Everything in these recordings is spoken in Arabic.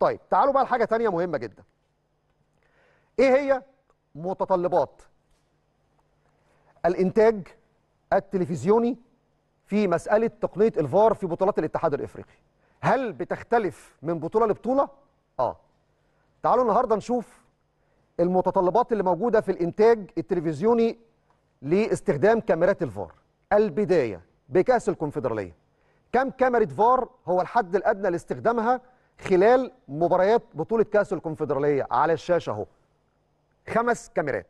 طيب تعالوا بقى لحاجه ثانيه مهمه جدا ايه هي متطلبات الانتاج التلفزيوني في مساله تقنيه الفار في بطولات الاتحاد الافريقي هل بتختلف من بطوله لبطوله اه تعالوا النهارده نشوف المتطلبات اللي موجوده في الانتاج التلفزيوني لاستخدام كاميرات الفار البدايه بكاس الكونفدراليه كم كاميرا فار هو الحد الادنى لاستخدامها خلال مباريات بطوله كاس الكونفدراليه على الشاشه اهو خمس كاميرات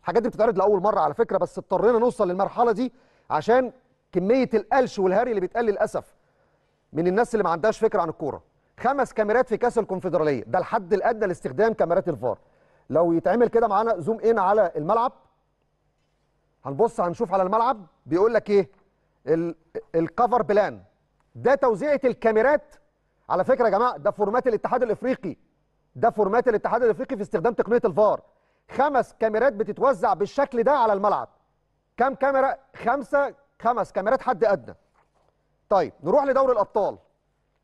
الحاجات دي بتتعرض لاول مره على فكره بس اضطرينا نوصل للمرحله دي عشان كميه القلش والهري اللي بيتقال للاسف من الناس اللي ما عندهاش فكره عن الكوره خمس كاميرات في كاس الكونفدراليه ده الحد الادنى لاستخدام كاميرات الفار لو يتعمل كده معانا زوم ان على الملعب هنبص هنشوف على الملعب بيقول لك ايه الكفر بلان ده توزيعه الكاميرات على فكره يا جماعه ده فورمات الاتحاد الافريقي ده فورمات الاتحاد الافريقي في استخدام تقنيه الفار خمس كاميرات بتتوزع بالشكل ده على الملعب كام كاميرا خمسه خمس كاميرات حد ادنى طيب نروح لدوري الابطال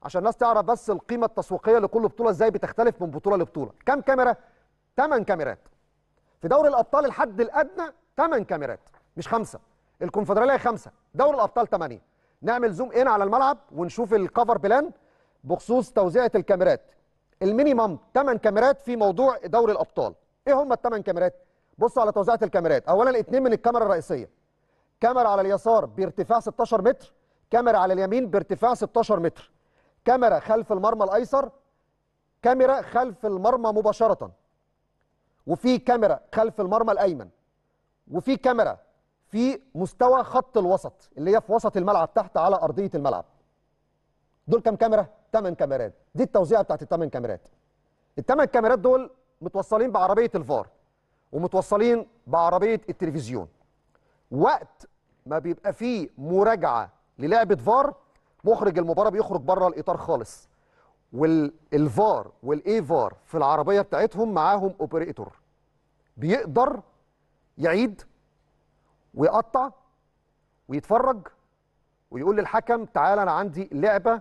عشان الناس تعرف بس القيمه التسويقيه لكل بطوله ازاي بتختلف من بطوله لبطوله كام كاميرا 8 كاميرات في دوري الابطال الحد الادنى 8 كاميرات مش خمسه الكونفدراليه خمسه دوري الابطال 8 نعمل زوم ان على الملعب ونشوف الكفر بلان بخصوص توزيعه الكاميرات المينيمم 8 كاميرات في موضوع دوري الابطال ايه هم الثمان كاميرات بصوا على توزيعه الكاميرات اولا اثنين من الكاميرا الرئيسيه كاميرا على اليسار بارتفاع 16 متر كاميرا على اليمين بارتفاع 16 متر كاميرا خلف المرمى الايسر كاميرا خلف المرمى مباشره وفي كاميرا خلف المرمى الايمن وفي كاميرا في مستوى خط الوسط اللي هي في وسط الملعب تحت على ارضيه الملعب دول كام كاميرا ثمان كاميرات دي التوزيعه بتاعت الثمان كاميرات الثمان كاميرات دول متوصلين بعربيه الفار ومتوصلين بعربيه التلفزيون وقت ما بيبقى فيه مراجعه للعبه فار مخرج المباراه بيخرج بره الاطار خالص والفار والاي فار في العربيه بتاعتهم معاهم اوبريتور بيقدر يعيد ويقطع ويتفرج ويقول للحكم تعالى انا عندي لعبه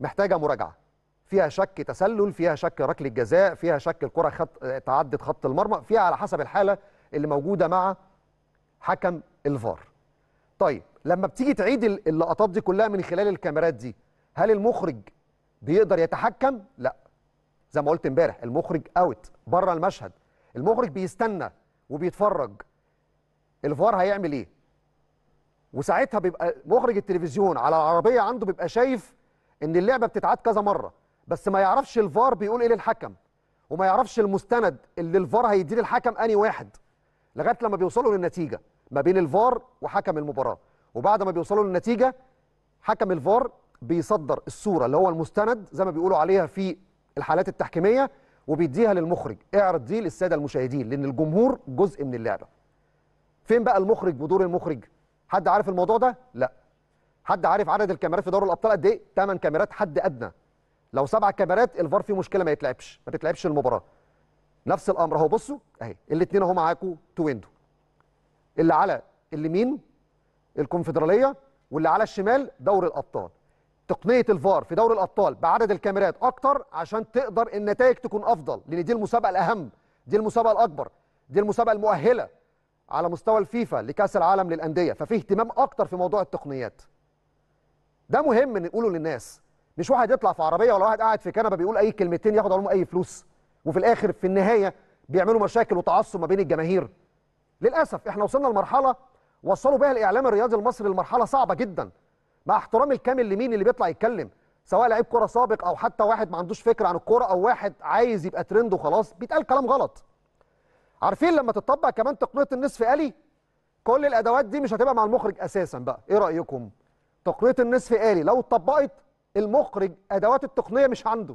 محتاجه مراجعه فيها شك تسلل فيها شك ركله جزاء فيها شك الكره خط تعدت خط المرمى فيها على حسب الحاله اللي موجوده مع حكم الفار طيب لما بتيجي تعيد اللقطات دي كلها من خلال الكاميرات دي هل المخرج بيقدر يتحكم لا زي ما قلت امبارح المخرج اوت بره المشهد المخرج بيستنى وبيتفرج الفار هيعمل ايه وساعتها بيبقى مخرج التلفزيون على العربيه عنده بيبقى شايف ان اللعبه بتتعاد كذا مره بس ما يعرفش الفار بيقول ايه للحكم وما يعرفش المستند اللي الفار هيديه للحكم اني واحد لغايه لما بيوصلوا للنتيجه ما بين الفار وحكم المباراه وبعد ما بيوصلوا للنتيجه حكم الفار بيصدر الصوره اللي هو المستند زي ما بيقولوا عليها في الحالات التحكيميه وبيديها للمخرج اعرض دي للساده المشاهدين لان الجمهور جزء من اللعبه فين بقى المخرج ودور المخرج حد عارف الموضوع ده لا حد عارف عدد الكاميرات في دوري الابطال قد ايه 8 كاميرات حد ادنى لو سبع كاميرات الفار فيه مشكله ما يتلعبش ما تتلعبش المباراه نفس الامر اهو بصوا اهي الاثنين اهو معاكم تو ويندو اللي على اليمين الكونفدراليه واللي على الشمال دوري الابطال تقنيه الفار في دوري الابطال بعدد الكاميرات اكتر عشان تقدر النتائج تكون افضل لان دي المسابقه الاهم دي المسابقه الاكبر دي المسابقه المؤهله على مستوى الفيفا لكاس العالم للانديه ففي اهتمام اكتر في موضوع التقنيات ده مهم نقوله للناس مش واحد يطلع في عربيه ولا واحد قاعد في كنبه بيقول اي كلمتين ياخد عليهم اي فلوس وفي الاخر في النهايه بيعملوا مشاكل وتعصب ما بين الجماهير للاسف احنا وصلنا لمرحله وصلوا بها الاعلام الرياضي المصري لمرحله صعبه جدا مع احترامي الكامل لمين اللي بيطلع يتكلم سواء لعيب كوره سابق او حتى واحد ما عندوش فكره عن الكوره او واحد عايز يبقى ترند وخلاص بيتقال كلام غلط عارفين لما تطبق كمان تقنيه النصف الي كل الادوات دي مش هتبقى مع المخرج اساسا بقى ايه رايكم تقنيه النصف آلي لو اتطبقت المخرج ادوات التقنيه مش عنده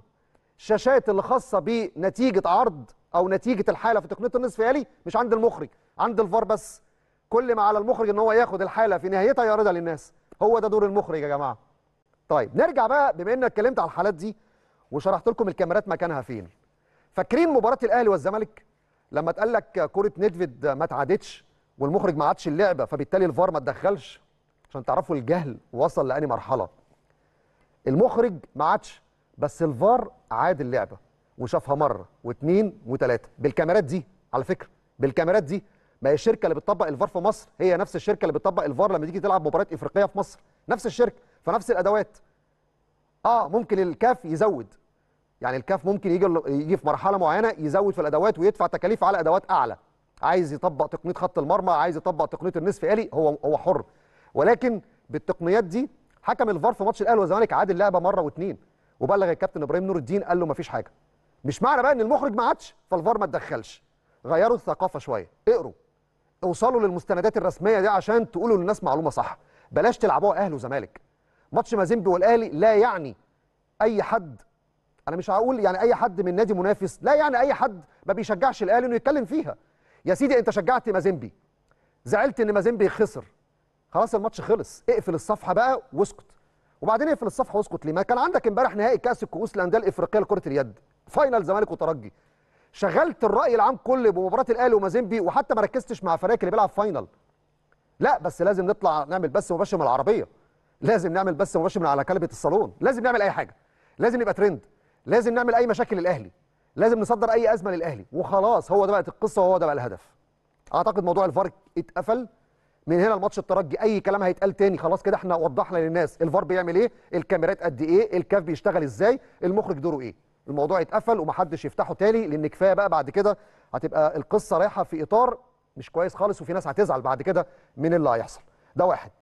الشاشات اللي خاصه بنتيجه عرض او نتيجه الحاله في تقنيه النصف آلي مش عند المخرج عند الفار بس كل ما على المخرج ان هو ياخد الحاله في نهايتها يعرضها للناس هو ده دور المخرج يا جماعه طيب نرجع بقى بما انك اتكلمت على الحالات دي وشرحت لكم الكاميرات مكانها فين فاكرين مباراه الاهلي والزمالك لما اتقال لك كوره نيدفيد ما اتعادتش والمخرج ما عادش اللعبه فبالتالي الفار ما اتدخلش عشان تعرفوا الجهل وصل لأني مرحلة المخرج ما عادش بس الفار عاد اللعبة وشافها مرة واثنين وثلاثة بالكاميرات دي على فكرة بالكاميرات دي ما هي الشركة اللي بتطبق الفار في مصر هي نفس الشركة اللي بتطبق الفار لما تيجي تلعب مباريات إفريقية في مصر نفس الشركة فنفس الأدوات اه ممكن الكاف يزود يعني الكاف ممكن يجي يجي في مرحله معينه يزود في الادوات ويدفع تكاليف على ادوات اعلى عايز يطبق تقنيه خط المرمى عايز يطبق تقنيه النصف الي هو هو حر ولكن بالتقنيات دي حكم الفار في ماتش الاهلي والزمالك عاد اللعبه مره واثنين وبلغ الكابتن ابراهيم نور الدين قال له ما فيش حاجه مش معنى بقى ان المخرج ما عادش فالفار ما تدخلش غيروا الثقافه شويه اقروا اوصلوا للمستندات الرسميه دي عشان تقولوا للناس معلومه صح بلاش تلعبوها اهلي وزمالك ماتش مازيمبي والاهلي لا يعني اي حد انا مش هقول يعني اي حد من نادي منافس لا يعني اي حد ما بيشجعش الاهلي انه يتكلم فيها يا سيدي انت شجعت مازيمبي زعلت ان مازيمبي خسر خلاص الماتش خلص اقفل الصفحه بقى واسكت وبعدين اقفل الصفحه واسكت ليه ما كان عندك امبارح نهائي كاس الكؤوس الانديه الافريقيه لكره اليد فاينل زمالك وترجي شغلت الراي العام كله بمباراه الاهلي ومازيمبي وحتى ما ركزتش مع فريق اللي بيلعب فاينل لا بس لازم نطلع نعمل بث مباشر من العربيه لازم نعمل بث مباشر من على كلبه الصالون لازم نعمل اي حاجه لازم نبقى ترند لازم نعمل اي مشاكل للاهلي لازم نصدر اي ازمه للاهلي وخلاص هو ده بقت القصه وهو ده بقى الهدف اعتقد موضوع الفرق اتقفل من هنا الماتش الترجي اي كلام هيتقال تاني خلاص كده احنا وضحنا للناس الفار بيعمل ايه الكاميرات قد ايه الكاف بيشتغل ازاي المخرج دوره ايه الموضوع يتقفل ومحدش يفتحه تاني لان كفايه بقى بعد كده هتبقى القصه رايحه في اطار مش كويس خالص وفي ناس هتزعل بعد كده من اللي هيحصل ده واحد